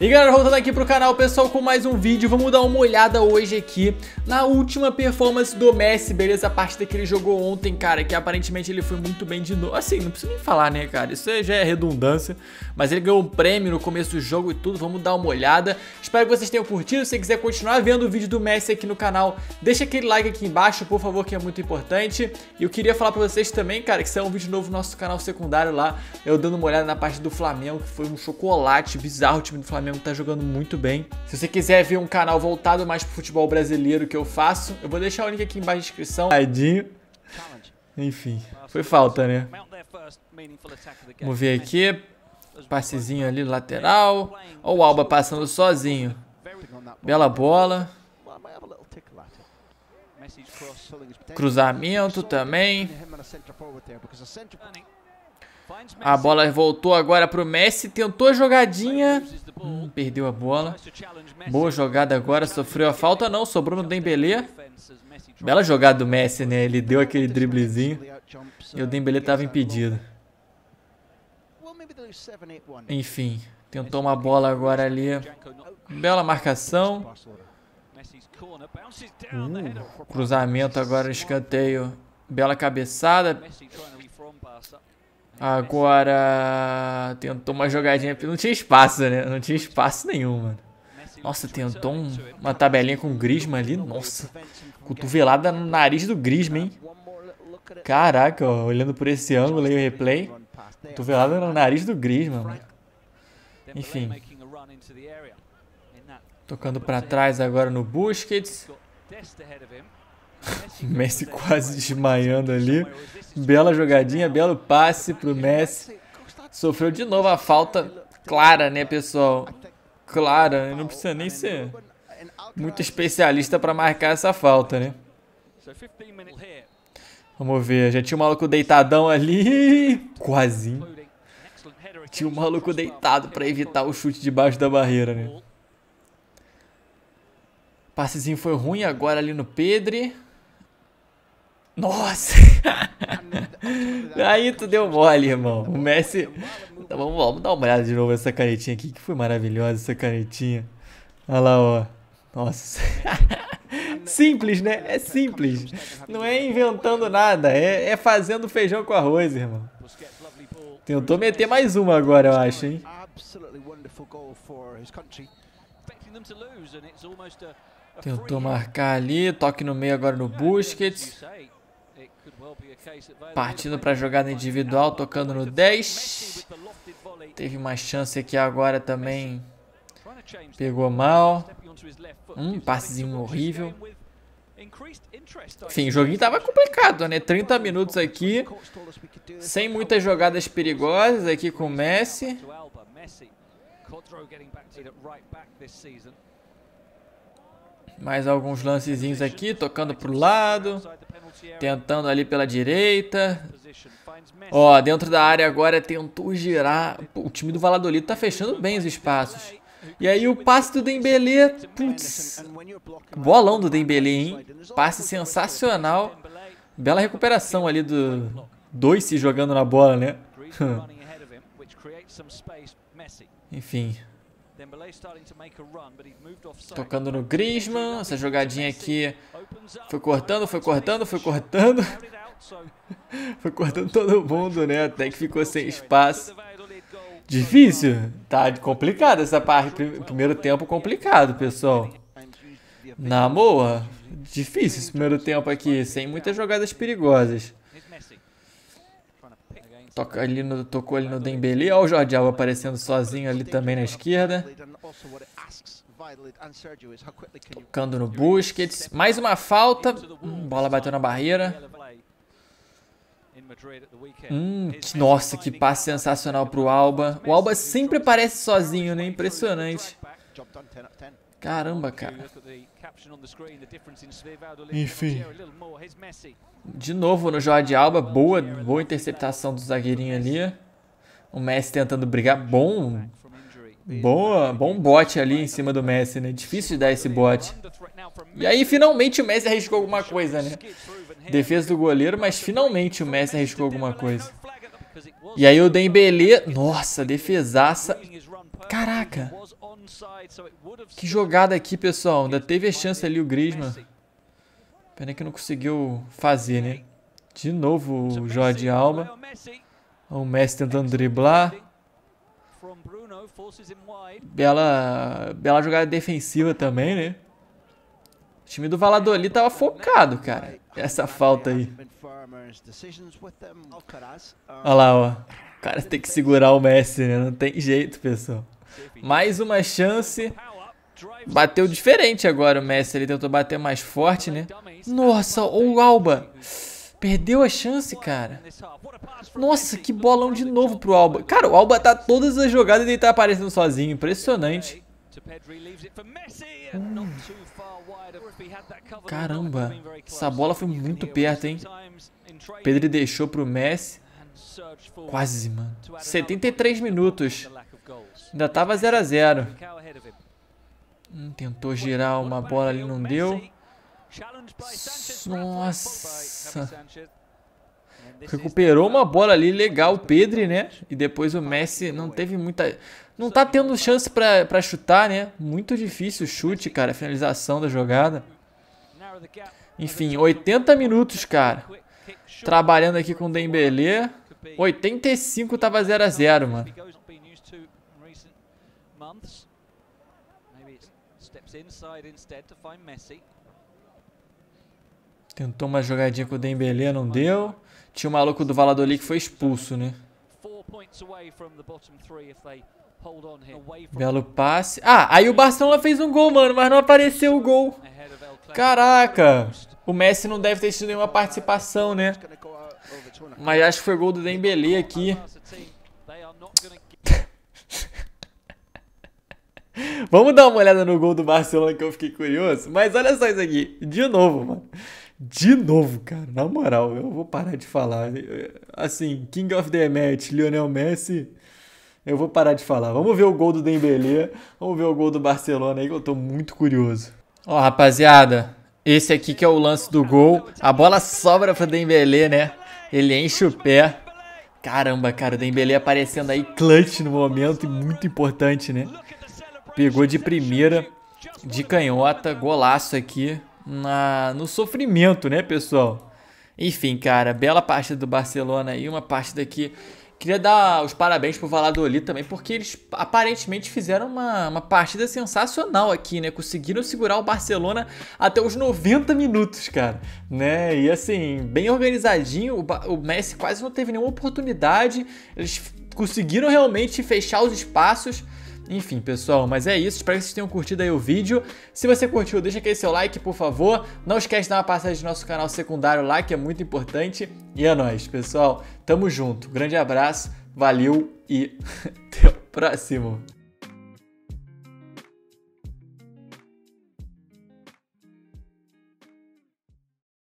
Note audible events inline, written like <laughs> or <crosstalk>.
E galera, voltando aqui pro canal, pessoal, com mais um vídeo, vamos dar uma olhada hoje aqui na última performance do Messi, beleza? A partida que ele jogou ontem, cara, que aparentemente ele foi muito bem de novo, assim, não preciso nem falar, né, cara, isso já é redundância, mas ele ganhou um prêmio no começo do jogo e tudo, vamos dar uma olhada. Espero que vocês tenham curtido, se você quiser continuar vendo o vídeo do Messi aqui no canal, deixa aquele like aqui embaixo, por favor, que é muito importante. E eu queria falar pra vocês também, cara, que saiu é um vídeo novo no nosso canal secundário lá, eu dando uma olhada na parte do Flamengo, que foi um chocolate bizarro o time do Flamengo Flamengo tá jogando muito bem. Se você quiser ver um canal voltado mais pro futebol brasileiro que eu faço, eu vou deixar o link aqui embaixo na descrição. Tadinho. Enfim, foi falta, né? Vamos ver aqui. Passezinho ali, lateral. Olha o Alba passando sozinho. Bela bola. Cruzamento também. A bola voltou agora para o Messi, tentou a jogadinha, hum, perdeu a bola. Boa jogada agora, sofreu a falta não, sobrou no Dembele. Bela jogada do Messi, né? Ele deu aquele driblezinho e o Dembele estava impedido. Enfim, tentou uma bola agora ali. Bela marcação. Uh, cruzamento agora, escanteio. Bela cabeçada. Agora. Tentou uma jogadinha. Não tinha espaço, né? Não tinha espaço nenhum, mano. Nossa, tentou um, uma tabelinha com o Grisma ali. Nossa. Cotovelada no nariz do Grisma, hein? Caraca, ó, olhando por esse ângulo aí o replay. Cotovelada no nariz do Grisma, mano. Enfim. Tocando para trás agora no Busquets. <laughs> Messi quase desmaiando ali. Bela jogadinha, belo passe pro Messi. Sofreu de novo a falta clara, né, pessoal? Clara, não precisa nem ser muito especialista para marcar essa falta, né? Vamos ver, já tinha o um maluco deitadão ali, <laughs> quase. Tinha o um maluco deitado para evitar o chute debaixo da barreira, né? Passezinho foi ruim agora ali no Pedre. Nossa! <laughs> Aí tu deu mole, irmão. O Messi. Tá, vamos, vamos dar uma olhada de novo essa canetinha aqui, que foi maravilhosa essa canetinha. Olha lá, ó. Nossa. <laughs> Simples, né? É simples. Não é inventando nada, é, é fazendo feijão com arroz, irmão. Tentou meter mais uma agora, eu acho, hein? Tentou marcar ali, toque no meio agora no Busquets. Partindo para a jogada individual, tocando no 10. Teve uma chance aqui agora também. Pegou mal. Um passezinho horrível. Enfim, o joguinho tava complicado, né? 30 minutos aqui, sem muitas jogadas perigosas aqui com o Messi. Mais alguns lancezinhos aqui, tocando pro lado. Tentando ali pela direita. Ó, dentro da área agora tentou girar. Pô, o time do Valladolid tá fechando bem os espaços. E aí o passe do Dembélé, putz, bolão do Dembélé, hein? Passe sensacional. Bela recuperação ali do dois se jogando na bola, né? <laughs> Enfim, Tocando no Griezmann, essa jogadinha aqui foi cortando, foi cortando, foi cortando. <laughs> foi cortando todo mundo, né? Até que ficou sem espaço. Difícil, tá complicado essa parte. Primeiro tempo complicado, pessoal. Na boa, difícil esse primeiro tempo aqui, sem muitas jogadas perigosas. Toca ali no, tocou ali no Dembele. Olha o Jordi Alba aparecendo sozinho ali também na esquerda. Tocando no Busquets. Mais uma falta. Hum, bola bateu na barreira. Hum, nossa, que passe sensacional para o Alba. O Alba sempre aparece sozinho, né? Impressionante. Caramba, cara. Enfim. De novo no Jorge Alba. Boa, boa interceptação do zagueirinho ali. O Messi tentando brigar. Bom. Boa, bom bote ali em cima do Messi, né? Difícil de dar esse bote. E aí, finalmente, o Messi arriscou alguma coisa, né? Defesa do goleiro, mas finalmente o Messi arriscou alguma coisa. E aí o Dembele, nossa, defesaça. Caraca. Que jogada aqui, pessoal. Ainda teve a chance ali o Griezmann. Pena que não conseguiu fazer, né? De novo o Jordi Alba. O Messi tentando driblar. Bela, bela jogada defensiva também, né? O time do Valladolid tava focado, cara. Essa falta aí. Olha lá, ó. O cara tem que segurar o Messi, né? Não tem jeito, pessoal. Mais uma chance. Bateu diferente agora o Messi. Ele tentou bater mais forte, né? Nossa, o Alba. Perdeu a chance, cara. Nossa, que bolão de novo pro Alba. Cara, o Alba tá todas as jogadas e ele tá aparecendo sozinho. Impressionante. Hum. Caramba, essa bola foi muito perto, hein? Pedri deixou pro Messi. Quase, mano. 73 minutos. Ainda tava 0 a 0 hum, Tentou girar uma bola ali, não deu. Nossa. Recuperou uma bola ali, legal, o Pedri, né? E depois o Messi não teve muita... Não tá tendo chance para chutar, né? Muito difícil o chute, cara, a finalização da jogada. Enfim, 80 minutos, cara. Trabalhando aqui com o Dembele. 85 tava 0 x 0, mano. Tentou uma jogadinha com o Dembele, não deu. Tinha o maluco do Valladolid que foi expulso, né? 4 pontos Belo passe. Ah, aí o Barcelona fez um gol, mano, mas não apareceu o gol. Caraca. O Messi não deve ter tido nenhuma participação, né? Mas acho que foi gol do Dembele aqui. <laughs> Vamos dar uma olhada no gol do Barcelona que eu fiquei curioso. Mas olha só isso aqui. De novo, mano. De novo, cara. Na moral, eu vou parar de falar. Assim, King of the Match, Lionel Messi eu vou parar de falar. Vamos ver o gol do Dembelé. vamos ver o gol do Barcelona aí que eu tô muito curioso. Ó, rapaziada, esse aqui que é o lance do gol. A bola sobra pro Dembelé, né? Ele enche o pé. Caramba, cara, o Dembelé aparecendo aí clutch no momento e muito importante, né? Pegou de primeira, de canhota, golaço aqui na no sofrimento, né, pessoal? Enfim, cara, bela parte do Barcelona aí, uma parte daqui Queria dar os parabéns pro Valadolid também, porque eles aparentemente fizeram uma, uma partida sensacional aqui, né? Conseguiram segurar o Barcelona até os 90 minutos, cara, né? E assim, bem organizadinho, o, o Messi quase não teve nenhuma oportunidade, eles conseguiram realmente fechar os espaços. Enfim, pessoal, mas é isso. Espero que vocês tenham curtido aí o vídeo. Se você curtiu, deixa aquele seu like, por favor. Não esquece de dar uma passagem no nosso canal secundário lá, que é muito importante. E é nóis, pessoal. Tamo junto. Grande abraço, valeu e <laughs> até o próximo.